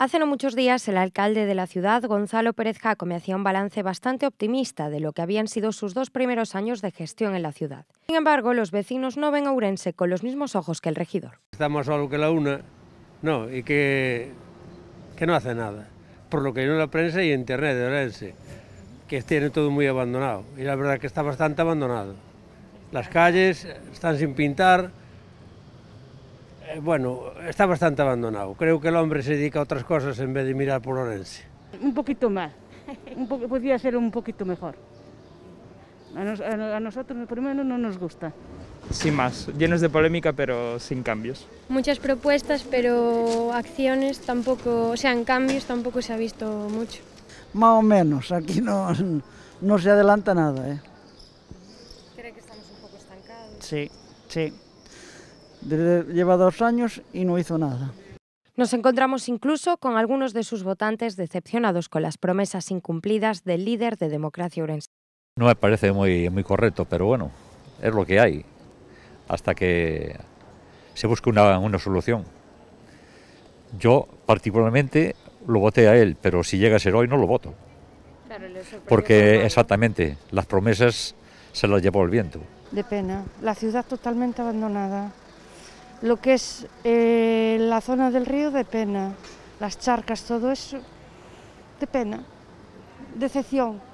Hace no muchos días, el alcalde de la ciudad, Gonzalo Pérez Jaco, me hacía un balance bastante optimista de lo que habían sido sus dos primeros años de gestión en la ciudad. Sin embargo, los vecinos no ven a Ourense con los mismos ojos que el regidor. Está más solo que la una, no, y que, que no hace nada. Por lo que yo en la prensa y en internet de Ourense, que tiene todo muy abandonado. Y la verdad que está bastante abandonado. Las calles están sin pintar, eh, bueno, está bastante abandonado. Creo que el hombre se dedica a otras cosas en vez de mirar por Orense. Un poquito más, un podría ser un poquito mejor. A, nosotros por lo menos no nos gusta. Sin más, llenos de polémica pero sin cambios. Muchas propuestas pero acciones tampoco, o sea, en cambios tampoco se ha visto mucho. Más o menos, aquí no, no se adelanta nada. ¿eh? ¿Cree que estamos un poco estancados? Sí, sí. Lleva dos años y no hizo nada. Nos encontramos incluso con algunos de sus votantes decepcionados con las promesas incumplidas del líder de Democracia urense. No me parece muy, muy correcto, pero bueno, es lo que hay, hasta que se busque una, una solución. Yo particularmente lo voté a él, pero si llega a ser hoy no lo voto. porque exactamente, las promesas se las llevó el viento. De pena, la ciudad totalmente abandonada. lo que es eh, la zona del río de pena, las charcas, todo eso de pena, decepción.